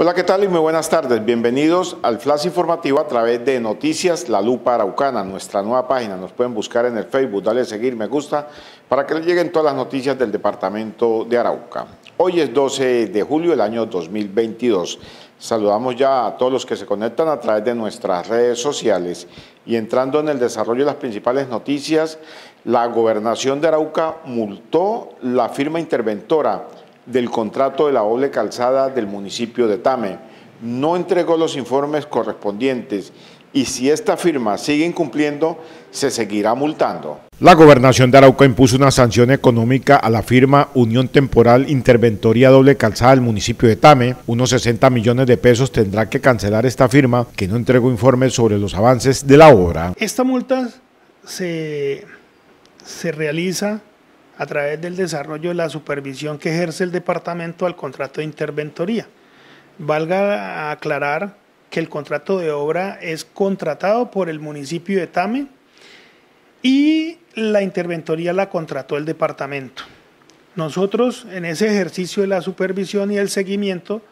Hola, ¿qué tal y muy buenas tardes? Bienvenidos al Flash Informativo a través de Noticias La Lupa Araucana, nuestra nueva página. Nos pueden buscar en el Facebook, dale seguir, me gusta, para que les lleguen todas las noticias del departamento de Arauca. Hoy es 12 de julio del año 2022. Saludamos ya a todos los que se conectan a través de nuestras redes sociales y entrando en el desarrollo de las principales noticias, la gobernación de Arauca multó la firma interventora del contrato de la doble calzada del municipio de Tame. No entregó los informes correspondientes y si esta firma sigue incumpliendo, se seguirá multando. La gobernación de Arauca impuso una sanción económica a la firma Unión Temporal Interventoría Doble Calzada del municipio de Tame. Unos 60 millones de pesos tendrá que cancelar esta firma que no entregó informes sobre los avances de la obra. Esta multa se, se realiza a través del desarrollo de la supervisión que ejerce el departamento al contrato de interventoría. Valga aclarar que el contrato de obra es contratado por el municipio de Tame y la interventoría la contrató el departamento. Nosotros en ese ejercicio de la supervisión y el seguimiento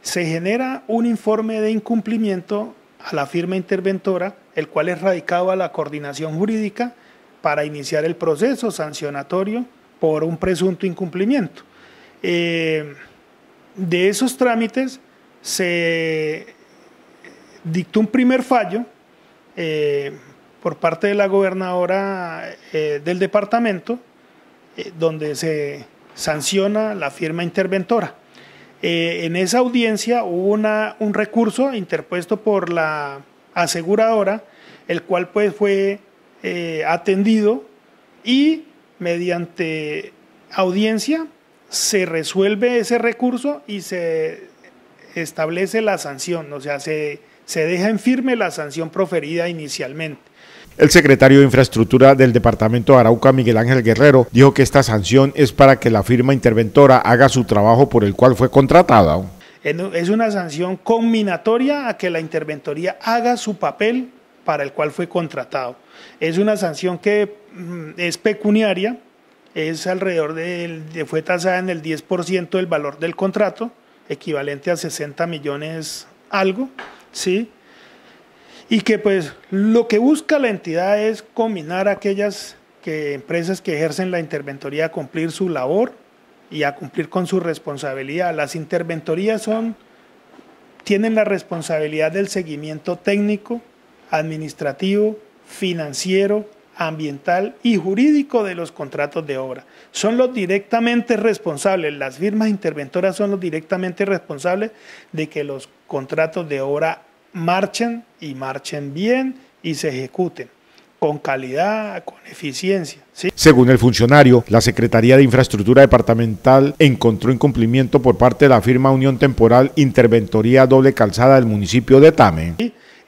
se genera un informe de incumplimiento a la firma interventora, el cual es radicado a la coordinación jurídica para iniciar el proceso sancionatorio por un presunto incumplimiento. Eh, de esos trámites se dictó un primer fallo eh, por parte de la gobernadora eh, del departamento, donde se sanciona la firma interventora. en esa audiencia hubo un recurso interpuesto por la aseguradora, el cual pues fue eh, atendido y mediante audiencia se resuelve ese recurso y se establece la sanción, o sea, se, se deja en firme la sanción proferida inicialmente. El secretario de Infraestructura del Departamento de Arauca, Miguel Ángel Guerrero, dijo que esta sanción es para que la firma interventora haga su trabajo por el cual fue contratada. Es una sanción combinatoria a que la interventoría haga su papel para el cual fue contratado. Es una sanción que mm, es pecuniaria, es alrededor de, fue tasada en el 10% del valor del contrato, equivalente a 60 millones algo, ¿sí? Y que pues lo que busca la entidad es combinar aquellas que, empresas que ejercen la interventoría a cumplir su labor y a cumplir con su responsabilidad. Las interventorías son, tienen la responsabilidad del seguimiento técnico, administrativo, financiero, ambiental y jurídico de los contratos de obra. Son los directamente responsables, las firmas interventoras son los directamente responsables de que los contratos de obra marchen y marchen bien y se ejecuten con calidad, con eficiencia. Según el funcionario, la Secretaría de Infraestructura Departamental encontró incumplimiento por parte de la firma Unión Temporal Interventoría Doble Calzada del municipio de Tame.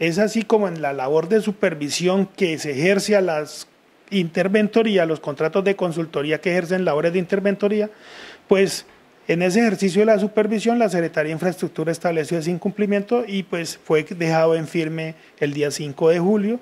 Es así como en la labor de supervisión que se ejerce a las interventorías, los contratos de consultoría que ejercen labores de interventoría, pues en ese ejercicio de la supervisión la Secretaría de Infraestructura estableció ese incumplimiento y pues fue dejado en firme el día 5 de julio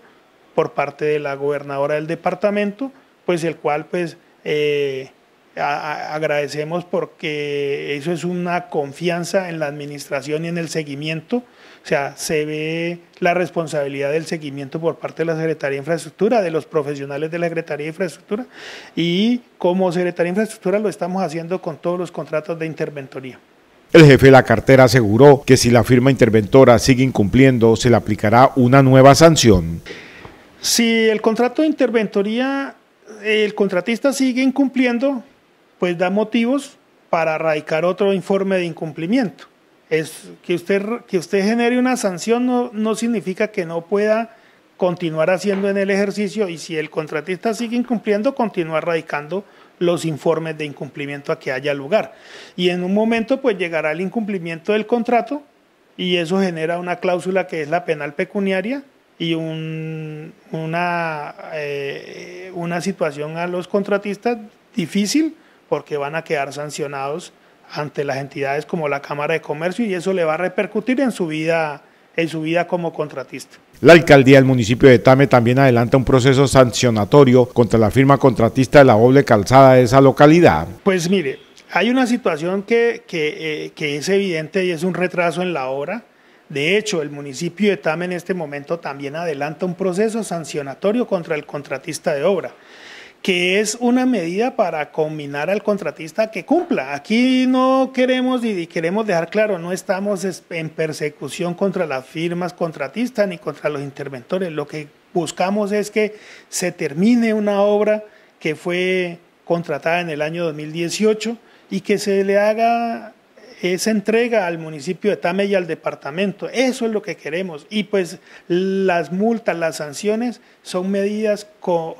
por parte de la gobernadora del departamento, pues el cual pues eh, agradecemos porque eso es una confianza en la administración y en el seguimiento. O sea, se ve la responsabilidad del seguimiento por parte de la Secretaría de Infraestructura, de los profesionales de la Secretaría de Infraestructura, y como Secretaría de Infraestructura lo estamos haciendo con todos los contratos de interventoría. El jefe de la cartera aseguró que si la firma interventora sigue incumpliendo, se le aplicará una nueva sanción. Si el contrato de interventoría, el contratista sigue incumpliendo, pues da motivos para radicar otro informe de incumplimiento. Es que usted, que usted genere una sanción no, no significa que no pueda continuar haciendo en el ejercicio y si el contratista sigue incumpliendo, continúa radicando los informes de incumplimiento a que haya lugar. Y en un momento pues llegará el incumplimiento del contrato y eso genera una cláusula que es la penal pecuniaria y una, eh, una situación a los contratistas difícil porque van a quedar sancionados ante las entidades como la Cámara de Comercio y eso le va a repercutir en su vida, en su vida como contratista. La alcaldía del municipio de Tame también adelanta un proceso sancionatorio contra la firma contratista de la doble calzada de esa localidad. Pues mire, hay una situación que, que, eh, que es evidente y es un retraso en la obra. De hecho, el municipio de Tame en este momento también adelanta un proceso sancionatorio contra el contratista de obra que es una medida para combinar al contratista que cumpla. Aquí no queremos y queremos dejar claro, no estamos en persecución contra las firmas contratistas ni contra los interventores. Lo que buscamos es que se termine una obra que fue contratada en el año 2018 y que se le haga esa entrega al municipio de Tame y al departamento. Eso es lo que queremos. Y pues las multas, las sanciones son medidas,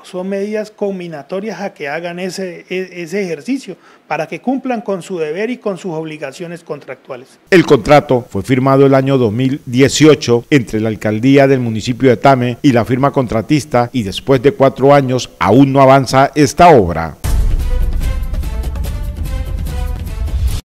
son medidas combinatorias a que hagan ese, e, ese ejercicio para que cumplan con su deber y con sus obligaciones contractuales. El contrato fue firmado el año 2018 entre la alcaldía del municipio de Tame y la firma contratista y después de cuatro años aún no avanza esta obra.